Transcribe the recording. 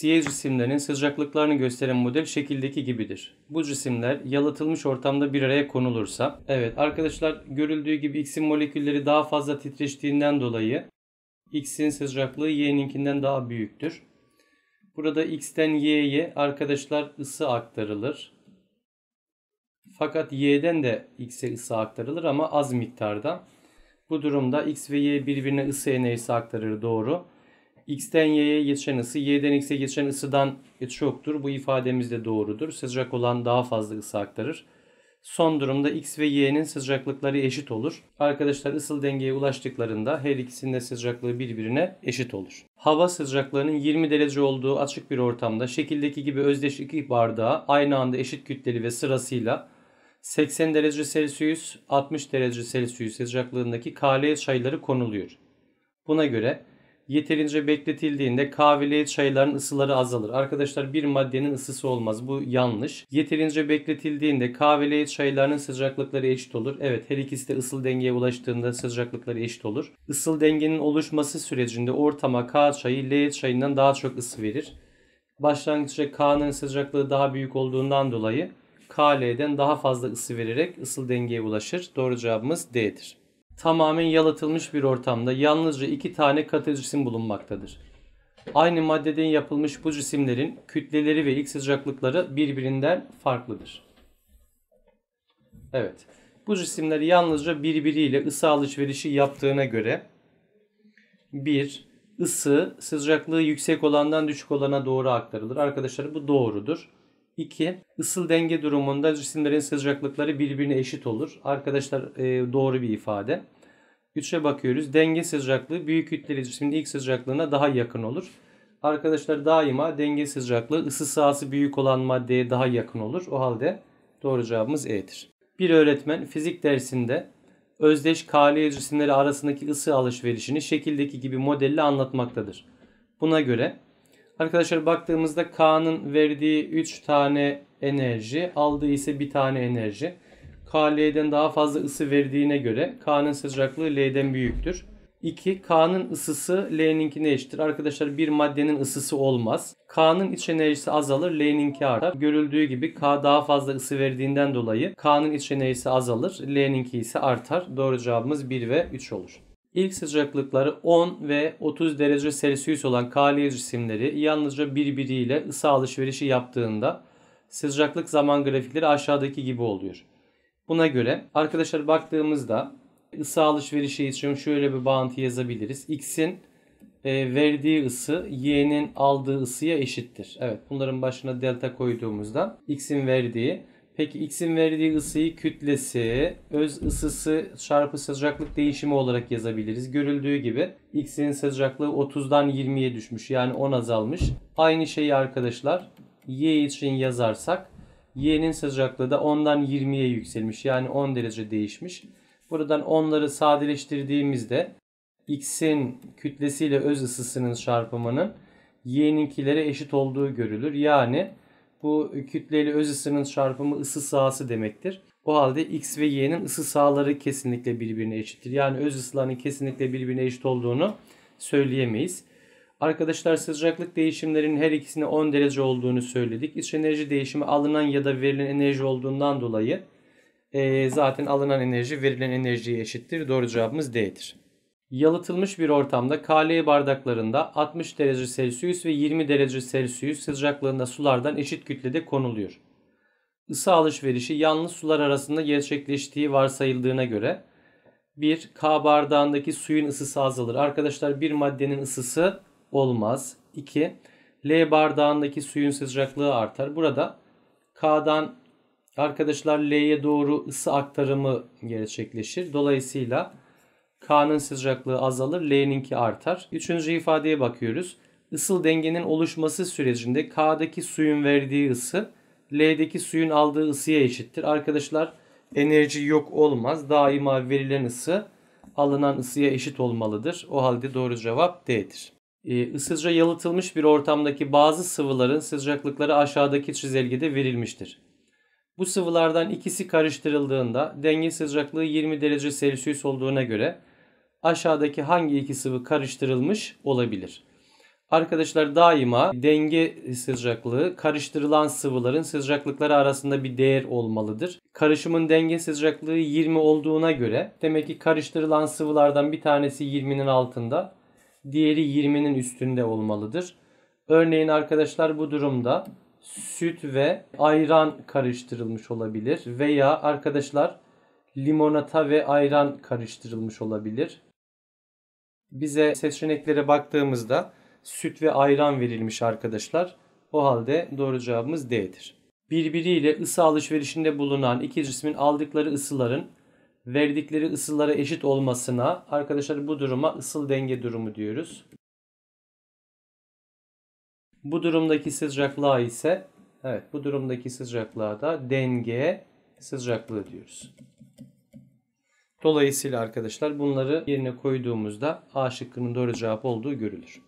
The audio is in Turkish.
Siye cisimlerin sıcaklıklarını gösteren model şekildeki gibidir. Bu cisimler yalıtılmış ortamda bir araya konulursa, evet arkadaşlar görüldüğü gibi X'in molekülleri daha fazla titreştiğinden dolayı X'in sıcaklığı Y'ninkinden daha büyüktür. Burada X'ten Y'ye arkadaşlar ısı aktarılır. Fakat Y'den de X'e ısı aktarılır ama az miktarda. Bu durumda X ve Y birbirine ısı enerjisi aktarır doğru x'ten y'ye geçen ısı, y'den x'e geçen ısıdan çoktur. Bu ifademiz de doğrudur. Sıcak olan daha fazla ısı aktarır. Son durumda x ve y'nin sıcaklıkları eşit olur. Arkadaşlar ısıl dengeye ulaştıklarında her ikisinin de sıcaklığı birbirine eşit olur. Hava sıcaklığının 20 derece olduğu açık bir ortamda şekildeki gibi özdeş iki bardağa aynı anda eşit kütleli ve sırasıyla 80 derece Celsius, 60 derece Celsius sıcaklığındaki KL çayları konuluyor. Buna göre yeterince bekletildiğinde kahveli çayların ısıları azalır. Arkadaşlar bir maddenin ısısı olmaz. Bu yanlış. Yeterince bekletildiğinde kahveli çayların sıcaklıkları eşit olur. Evet her ikisi de ısıl dengeye ulaştığında sıcaklıkları eşit olur. Isıl dengenin oluşması sürecinde ortama K çayı L çayından daha çok ısı verir. Başlangıçta K'nın sıcaklığı daha büyük olduğundan dolayı KL'den daha fazla ısı vererek ısıl dengeye ulaşır. Doğru cevabımız D'dir tamamen yalıtılmış bir ortamda yalnızca iki tane katı cisim bulunmaktadır. Aynı maddeden yapılmış bu cisimlerin kütleleri ve ilk sıcaklıkları birbirinden farklıdır. Evet. Bu cisimler yalnızca birbiriyle ısı alışverişi yaptığına göre 1. ısı sıcaklığı yüksek olandan düşük olana doğru aktarılır. Arkadaşlar bu doğrudur. 2. Isıl denge durumunda cisimlerin sıcaklıkları birbirine eşit olur. Arkadaşlar e, doğru bir ifade. 3'e bakıyoruz. Denge sıcaklığı büyük kütleli cismin ilk sıcaklığına daha yakın olur. Arkadaşlar daima denge sıcaklığı ısı sahası büyük olan maddeye daha yakın olur. O halde doğru cevabımız E'dir. Bir öğretmen fizik dersinde özdeş kaliye cisimleri arasındaki ısı alışverişini şekildeki gibi modelle anlatmaktadır. Buna göre Arkadaşlar baktığımızda K'nın verdiği 3 tane enerji, aldığı ise bir tane enerji. K L'den daha fazla ısı verdiğine göre K'nın sıcaklığı L'den büyüktür. 2. K'nın ısısı L'ninkine eşittir. Arkadaşlar bir maddenin ısısı olmaz. K'nın iç enerjisi azalır, L'ninki artar. Görüldüğü gibi K daha fazla ısı verdiğinden dolayı K'nın iç enerjisi azalır, L'ninki ise artar. Doğru cevabımız 1 ve 3 olur. İlk sıcaklıkları 10 ve 30 derece Celsius olan kaliye cisimleri yalnızca birbiriyle ısı alışverişi yaptığında sıcaklık zaman grafikleri aşağıdaki gibi oluyor. Buna göre arkadaşlar baktığımızda ısı alışverişi için şöyle bir bağıntı yazabiliriz. X'in e, verdiği ısı Y'nin aldığı ısıya eşittir. Evet bunların başına delta koyduğumuzda X'in verdiği Peki x'in verdiği ısıyı kütlesi, öz ısısı çarpı sıcaklık değişimi olarak yazabiliriz. Görüldüğü gibi x'in sıcaklığı 30'dan 20'ye düşmüş yani 10 azalmış. Aynı şeyi arkadaşlar y için yazarsak y'nin sıcaklığı da 10'dan 20'ye yükselmiş yani 10 derece değişmiş. Buradan onları sadeleştirdiğimizde x'in kütlesiyle öz ısısının çarpımının y'ninkilere eşit olduğu görülür. Yani bu kütleli öz ısının çarpımı ısı sahası demektir. O halde x ve y'nin ısı sahaları kesinlikle birbirine eşittir. Yani öz ısılarının kesinlikle birbirine eşit olduğunu söyleyemeyiz. Arkadaşlar sıcaklık değişimlerinin her ikisine 10 derece olduğunu söyledik. İç enerji değişimi alınan ya da verilen enerji olduğundan dolayı e, zaten alınan enerji verilen enerjiye eşittir. Doğru cevabımız D'dir. Yalıtılmış bir ortamda KL bardaklarında 60 derece Celsius ve 20 derece Celsius sıcaklığında sulardan eşit kütlede konuluyor. Isı alışverişi yalnız sular arasında gerçekleştiği varsayıldığına göre 1. K bardağındaki suyun ısısı azalır. Arkadaşlar bir maddenin ısısı olmaz. 2. L bardağındaki suyun sıcaklığı artar. Burada K'dan arkadaşlar L'ye doğru ısı aktarımı gerçekleşir. Dolayısıyla K'nın sıcaklığı azalır, L'ninki artar. Üçüncü ifadeye bakıyoruz. Isıl dengenin oluşması sürecinde K'daki suyun verdiği ısı L'deki suyun aldığı ısıya eşittir. Arkadaşlar enerji yok olmaz. Daima verilen ısı alınan ısıya eşit olmalıdır. O halde doğru cevap D'dir. Ee, yalıtılmış bir ortamdaki bazı sıvıların sıcaklıkları aşağıdaki çizelgede verilmiştir. Bu sıvılardan ikisi karıştırıldığında denge sıcaklığı 20 derece Celsius olduğuna göre aşağıdaki hangi iki sıvı karıştırılmış olabilir? Arkadaşlar daima denge sıcaklığı karıştırılan sıvıların sıcaklıkları arasında bir değer olmalıdır. Karışımın denge sıcaklığı 20 olduğuna göre demek ki karıştırılan sıvılardan bir tanesi 20'nin altında, diğeri 20'nin üstünde olmalıdır. Örneğin arkadaşlar bu durumda süt ve ayran karıştırılmış olabilir veya arkadaşlar limonata ve ayran karıştırılmış olabilir bize seçeneklere baktığımızda süt ve ayran verilmiş arkadaşlar. O halde doğru cevabımız D'dir. Birbiriyle ısı alışverişinde bulunan iki cismin aldıkları ısıların verdikleri ısılara eşit olmasına arkadaşlar bu duruma ısıl denge durumu diyoruz. Bu durumdaki sıcaklığa ise evet bu durumdaki sıcaklığa da denge sıcaklığı diyoruz. Dolayısıyla arkadaşlar bunları yerine koyduğumuzda A şıkkının doğru cevap olduğu görülür.